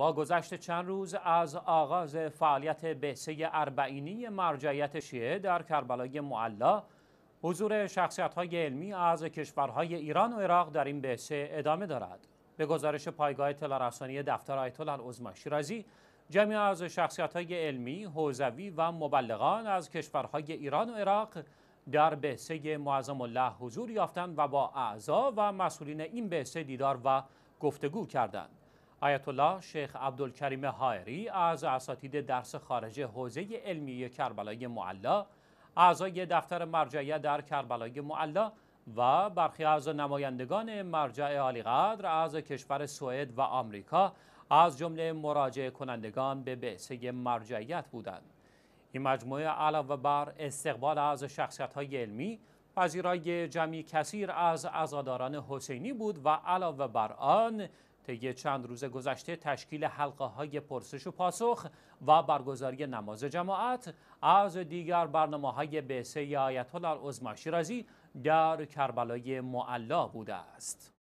با گذشت چند روز از آغاز فعالیت بحثه اربعینی مرجعیت شیعه در کربلای معلا حضور شخصیت های علمی از کشورهای ایران و عراق در این بحثه ادامه دارد به گزارش پایگاه تلارسانی دفتر آیت الله شیرازی جمعی از شخصیت های علمی، حوزوی و مبلغان از کشورهای ایران و عراق در بحثه معظم الله حضور یافتند و با اعضا و مسئولین این بحثه دیدار و گفتگو کردند. آیت الله شیخ عبدالکریم هایری از اساتید درس خارج حوزه علمی کربلای معلا اعضای دفتر مرجعیت در کربلای معلا و برخی از نمایندگان مرجع عالیقدر از کشور سوئد و آمریکا از جمله مراجع کنندگان به بعثه مرجعیت بودند این مجموعه علاوه بر استقبال از شخصیت های علمی پذیرای جمعی کثیر از ازاداران حسینی بود و علاوه بر آن طی چند روز گذشته تشکیل حلقه های پرسش و پاسخ و برگزاری نماز جماعت از دیگر برنامه های بسه آیت الله العظمی شیرازی در کربلای معلا بوده است